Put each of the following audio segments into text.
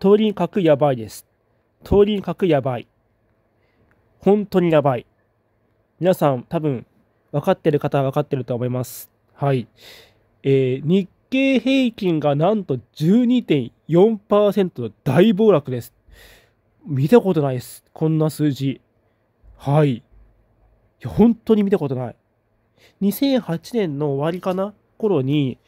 通りにかくやばいです。通りにかくやばい。本当にやばい。皆さん、多分、分かってる方は分かってると思います。はい。えー、日経平均がなんと12.4%の大暴落です。見たことないです。こんな数字。はい。いや、本当に見たことない。2008年の終わりかな頃に、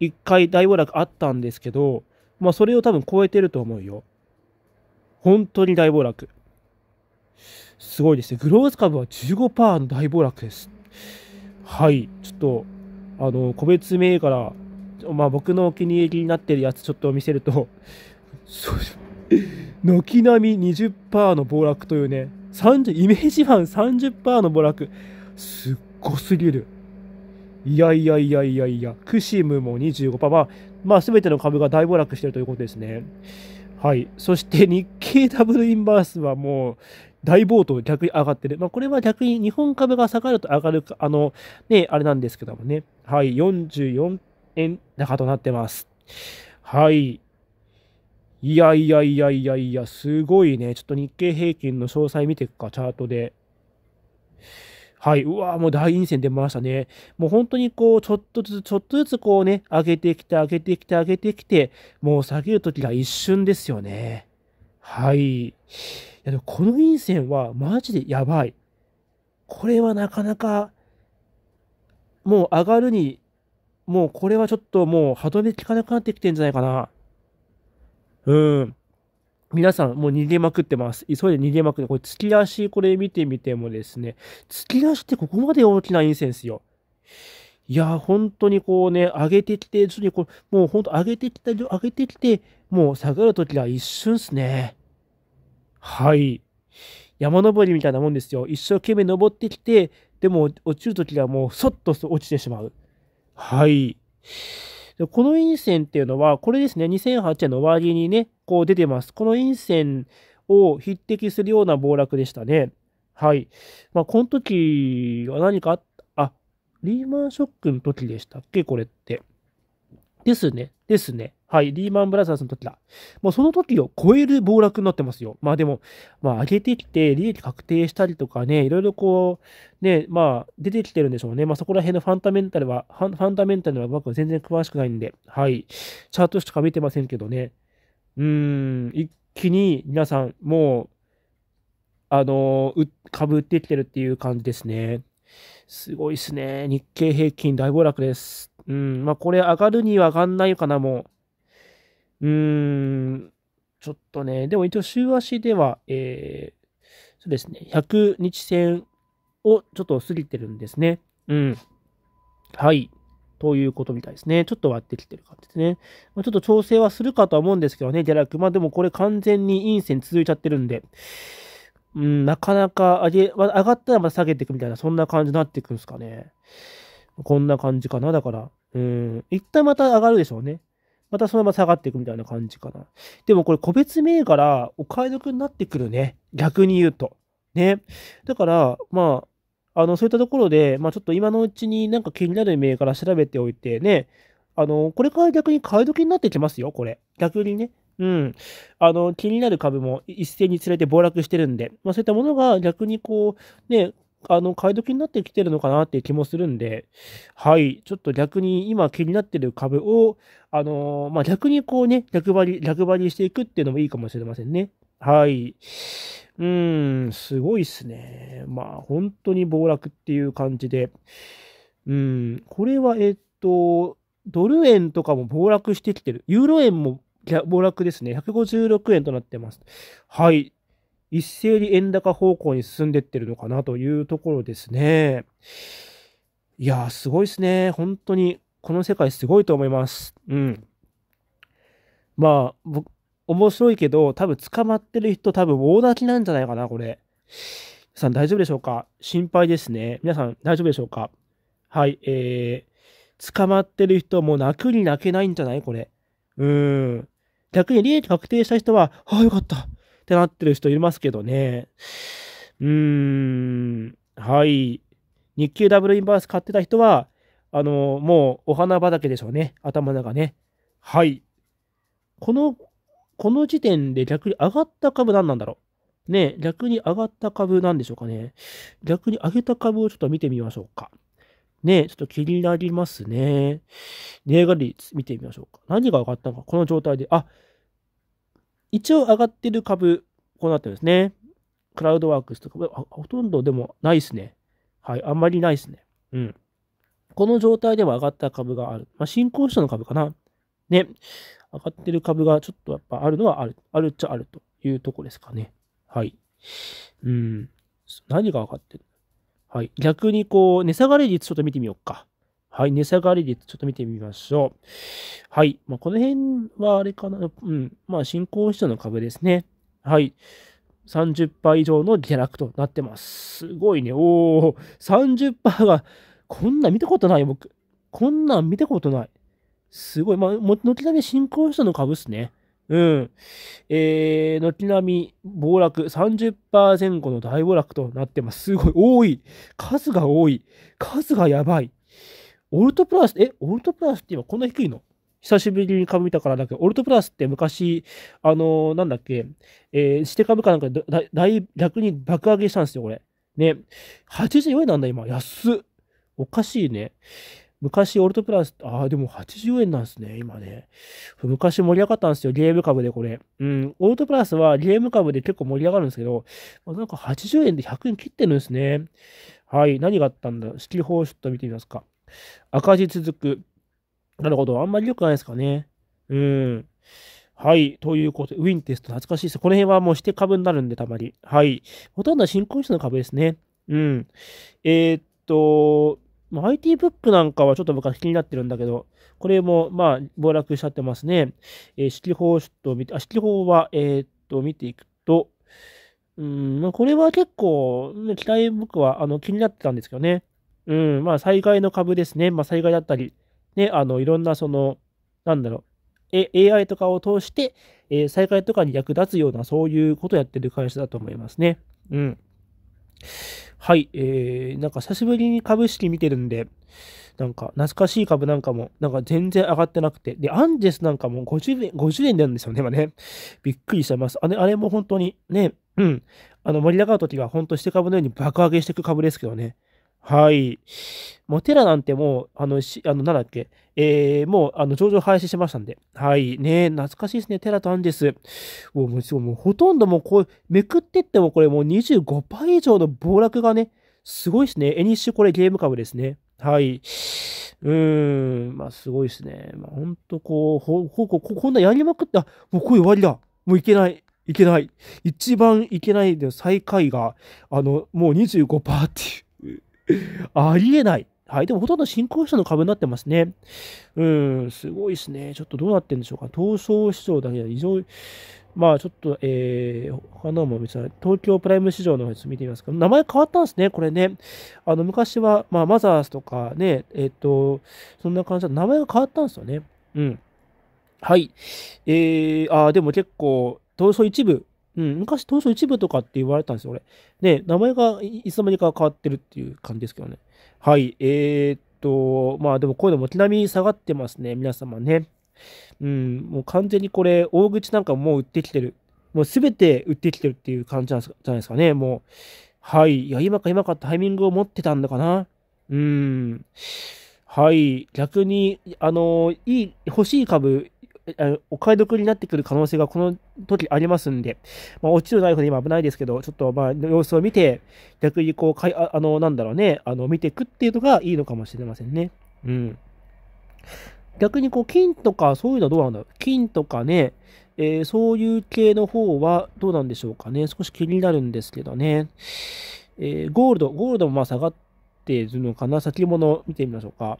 一回大暴落あったんですけど、まあ、それを多分超えてると思うよ。本当に大暴落。すごいですね。グロース株は15%の大暴落です。はい。ちょっと、あの、個別銘柄、まあ、僕のお気に入りになってるやつちょっと見せると、軒並み20%の暴落というね、30イメージファン30%の暴落。すっごすぎる。いやいやいやいやいや、クシムも25%、まあ、まあ、全ての株が大暴落しているということですね。はい、そして日経ダブルインバースはもう大暴騰、逆に上がってる。まあ、これは逆に日本株が下がると上がるか、あの、ね、あれなんですけどもね。はい、44円高となってます。はい。いやいやいやいやいや、すごいね。ちょっと日経平均の詳細見ていくか、チャートで。はい、うわもう大陰線出ましたね。もう本当にこう、ちょっとずつ、ちょっとずつこうね、上げてきて、上げてきて、上げてきて、もう下げる時が一瞬ですよね。はい。いやでもこの陰線はマジでやばい。これはなかなか、もう上がるに、もうこれはちょっともう歯止め効かなくなってきてんじゃないかな。うん。皆さんもう逃げまくってます。急いで逃げまくって、これ突きこれ見てみてもですね、突き出しってここまで大きな陰線ですよ。いや、本当にこうね、上げてきて、徐にこう、もう本当上げてきた、上げてきて、もう下がるときは一瞬っすね。はい。山登りみたいなもんですよ。一生懸命登ってきて、でも落ちるときはもうそっと落ちてしまう。はい。でこの陰線っていうのは、これですね、2008年の終わりにね、こう出てます。この陰線を匹敵するような暴落でしたね。はい。まあ、この時は何かあった、あ、リーマンショックの時でしたっけこれって。ですね。ですね。はい。リーマンブラザーズの時だ。もうその時を超える暴落になってますよ。まあでも、まあ上げてきて、利益確定したりとかね、いろいろこう、ね、まあ出てきてるんでしょうね。まあそこら辺のファンダメンタルは、ファンダメンタルは僕は全然詳しくないんで、はい。チャートしか見てませんけどね。うーん、一気に皆さん、もう、あのー、株売ってきてるっていう感じですね。すごいっすね。日経平均大暴落です。うん、まあこれ上がるには上がんないかな、もう。うーん、ちょっとね、でも一応週足では、えー、そうですね、100日線をちょっと過ぎてるんですね。うん。はい。ということみたいですね。ちょっと割ってきてる感じですね。まちょっと調整はするかとは思うんですけどね、ック。まあでもこれ完全に陰線続いちゃってるんで、うん、なかなか上げ、上がったらまた下げていくみたいな、そんな感じになっていくんですかね。こんな感じかな。だから、うん、一旦また上がるでしょうね。またそのまま下がっていくみたいな感じかな。でもこれ個別銘柄お買い得になってくるね。逆に言うと。ね。だから、まあ、あの、そういったところで、まあちょっと今のうちになんか気になる銘柄調べておいてね。あの、これから逆に買い時になってきますよ、これ。逆にね。うん。あの、気になる株も一斉に連れて暴落してるんで、まあそういったものが逆にこう、ね、あの、買い時になってきてるのかなっていう気もするんで、はい、ちょっと逆に今気になってる株を、あのー、まあ、逆にこうね、逆張り、逆張りしていくっていうのもいいかもしれませんね。はい。うーん、すごいっすね。まあ、本当に暴落っていう感じで。うん、これは、えっと、ドル円とかも暴落してきてる。ユーロ円も暴落ですね。156円となってます。はい。一斉に円高方向に進んでってるのかなというところですね。いやー、すごいですね。本当に、この世界すごいと思います。うん。まあ、僕、面白いけど、多分捕まってる人、多分大泣きなんじゃないかな、これ。皆さん大丈夫でしょうか心配ですね。皆さん大丈夫でしょうかはい、えー、捕まってる人、もう泣くに泣けないんじゃないこれ。うーん。逆に利益確定した人は、ああ、よかった。ってなってる人いますけどね。うーん、はい。日給ダブルインバース買ってた人は、あの、もうお花畑でしょうね。頭の中ね。はい。この、この時点で逆に上がった株何なんだろう。ね、逆に上がった株なんでしょうかね。逆に上げた株をちょっと見てみましょうか。ね、ちょっと気になりますね。値上がり率見てみましょうか。何が上がったのか。この状態で。あ、一応上がってる株、こうなってるんですね。クラウドワークスとか、ほとんどでもないですね。はい、あんまりないですね。うん。この状態では上がった株がある。まあ、新興市の株かな。ね。上がってる株がちょっとやっぱあるのはある。あるっちゃあるというとこですかね。はい。うん。何が上がってるはい。逆にこう、値下がり率ちょっと見てみようか。はい、値下がり率、ちょっと見てみましょう。はい、まあ、この辺はあれかな、うん、まあ、新興市場の株ですね。はい、30%以上の下落となってます。すごいね、おー、30%が、こんなん見たことない、僕。こんなん見たことない。すごい、まあ、軒並み新興市場の株っすね。うん。えー、軒並み暴落、30%前後の大暴落となってます。すごい、多い。数が多い。数がやばい。オルトプラス、え、オルトプラスって今こんな低いの久しぶりに株見たからだけど、オルトプラスって昔、あのー、なんだっけ、えー、して株価なんかだ大逆に爆上げしたんですよ、これ。ね、84円なんだ、今。安っ。おかしいね。昔、オルトプラス、ああ、でも80円なんですね、今ね。昔盛り上がったんですよ、ゲーム株でこれ。うん、オルトプラスはゲーム株で結構盛り上がるんですけど、なんか80円で100円切ってるんですね。はい、何があったんだ、指揮法をちょっと見てみますか。赤字続く。なるほど。あんまり良くないですかね。うん。はい。ということで、ウィンテスト懐かしいです。この辺はもうして株になるんで、たまに。はい。ほとんど新興市の株ですね。うん。えー、っと、IT ブックなんかはちょっと僕は気になってるんだけど、これも、まあ、暴落しちゃってますね。えー、指揮法と見て、あ、指揮法は、えー、っと、見ていくと、うん、これは結構、ね、期待僕は、あの、気になってたんですけどね。うん、まあ、災害の株ですね。まあ、災害だったり、ね、あの、いろんな、その、なんだろう、A、AI とかを通して、えー、災害とかに役立つような、そういうことをやってる会社だと思いますね。うん。はい、えー、なんか久しぶりに株式見てるんで、なんか懐かしい株なんかも、なんか全然上がってなくて、で、アンジェスなんかも50円、50円なんですよね、今ね。びっくりしちゃいます。あれ、あれも本当にね、うん、あの盛り上がるときは本当して株のように爆上げしていく株ですけどね。はい。もう、テラなんてもう、あの、しあのなんだっけ、えー、もう、あの、上場廃止しましたんで。はい。ね懐かしいですね。テラとアンデス。もう、もう、もうほとんどもう、こう、めくってってもこれもう25以上の暴落がね、すごいですね。エニッシュこれゲーム株ですね。はい。うーん、まあすごいですね。まあほんとこう、ほ、ほ、こ、こんなやりまくった、もうこれ終わりだ。もういけない。いけない。一番いけないで最下位が、あの、もう25%っていう。ありえない。はい。でもほとんど新興市の株になってますね。うん、すごいですね。ちょっとどうなってんでしょうか。東証市場だけで異常、まあちょっと、えー、他のも見つ東京プライム市場のやつ見てみますか。名前変わったんですね、これね。あの、昔は、まあ、マザースとかね、えっ、ー、と、そんな感じで、名前が変わったんですよね。うん。はい。えー、あ、でも結構、東証一部うん、昔、当初一部とかって言われたんですよ、俺。ね、名前がいつの間にか変わってるっていう感じですけどね。はい、えー、っと、まあでもこういうの軒並み下がってますね、皆様ね。うん、もう完全にこれ、大口なんかもう売ってきてる。もうすべて売ってきてるっていう感じなんじゃないですかね、もう。はい、いや、今か今かタイミングを持ってたんだかな。うん。はい、逆に、あの、いい、欲しい株、お買い得になってくる可能性がこの時ありますんで、まあ、落ちるナイフで今危ないですけど、ちょっとまあ様子を見て、逆にこうかいあ、あの、なんだろうね、あの見ていくっていうのがいいのかもしれませんね。うん。逆にこう、金とかそういうのはどうなんだろう。金とかね、えー、そういう系の方はどうなんでしょうかね。少し気になるんですけどね。えー、ゴールド、ゴールドもまあ下がってるのかな。先物見てみましょうか。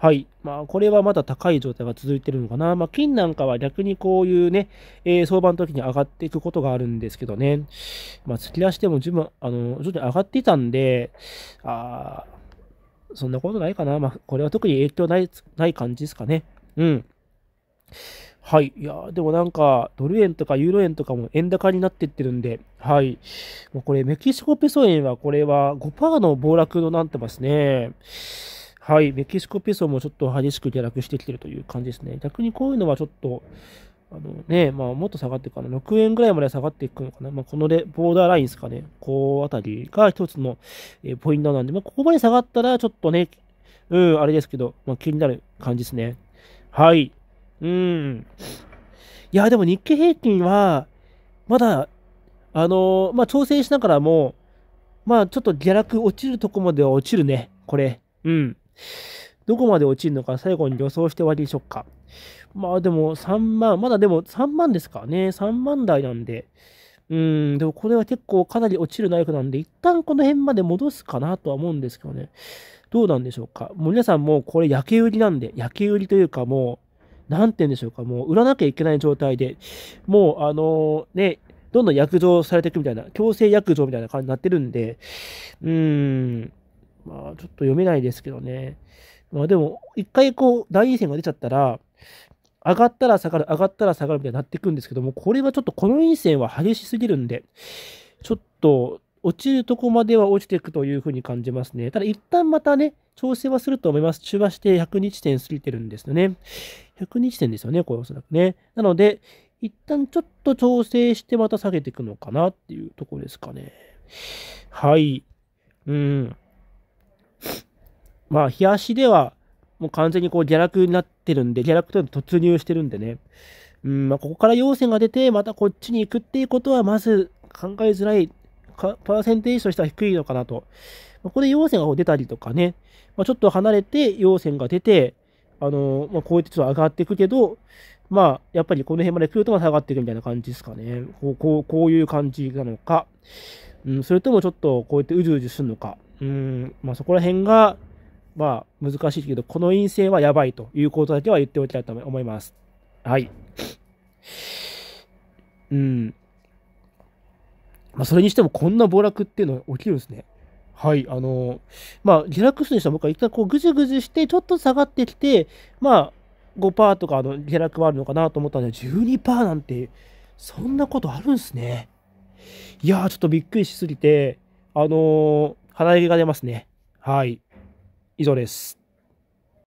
はい。まあ、これはまだ高い状態が続いてるのかな。まあ、金なんかは逆にこういうね、えー、相場の時に上がっていくことがあるんですけどね。まあ、突き出しても十分、あの、徐々に上がっていたんで、あそんなことないかな。まあ、これは特に影響ない、ない感じですかね。うん。はい。いや、でもなんか、ドル円とかユーロ円とかも円高になってってるんで、はい。もうこれ、メキシコペソ円は、これは5%の暴落となってますね。はい、メキシコペソもちょっと激しく下落してきてるという感じですね。逆にこういうのはちょっと、あのね、まあ、もっと下がっていくかな。6円ぐらいまで下がっていくのかな。まあ、このレボーダーラインですかね。こうあたりが一つの、えポイントなんで、まあ、ここまで下がったらちょっとね、うん、あれですけど、まあ、気になる感じですね。はい。うん。いや、でも日経平均は、まだ、あのー、まあ、調整しながらも、まあ、ちょっと下落落ちるとこまでは落ちるね。これ。うん。どこまで落ちるのか最後に予想して終わりでしょうか。まあでも3万、まだでも3万ですかね。3万台なんで。うん、でもこれは結構かなり落ちるナイフなんで、一旦この辺まで戻すかなとは思うんですけどね。どうなんでしょうか。もう皆さんもうこれ焼け売りなんで、焼け売りというかもう、なんて言うんでしょうか。もう売らなきゃいけない状態で、もうあのね、どんどん薬状されていくみたいな、強制薬状みたいな感じになってるんで、うーん、ちょっと読めないですけどね。まあでも、一回こう、大陰線が出ちゃったら、上がったら下がる、上がったら下がるみたいになっていくんですけども、これはちょっとこの陰線は激しすぎるんで、ちょっと落ちるとこまでは落ちていくというふうに感じますね。ただ一旦またね、調整はすると思います。中和して100日点過ぎてるんですよね。100日点ですよね、これおそらくね。なので、一旦ちょっと調整してまた下げていくのかなっていうとこですかね。はい。うん。まあ、冷やしでは、もう完全にこう、下落になってるんで、下落というのは突入してるんでね。うん、まあ、ここから陽線が出て、またこっちに行くっていうことは、まず考えづらい、パーセンテージとしては低いのかなと。ここで陽線が出たりとかね、まあ、ちょっと離れて陽線が出て、あのまあ、こうやってちょっと上がっていくけど、まあ、やっぱりこの辺まで来ると下がっていくみたいな感じですかね。こうこうこういう感じなのか、うん、それともちょっとこうやってうずうずするのか、うんまあ、そこら辺が、まあ、難しいけど、この陰性はやばいということだけは言っておきたいと思います。はい。うん。まあ、それにしてもこんな暴落っていうのは起きるんですね。はい、あのまあ、下落するにしては、僕は一回こう、ぐじゅぐじゅして、ちょっと下がってきて、まあ、5%とかの下落はあるのかなと思ったんで、12%なんて、そんなことあるんですね。いやー、ちょっとびっくりしすぎて、あのー、鼻毛が出ますね。はい。以上です。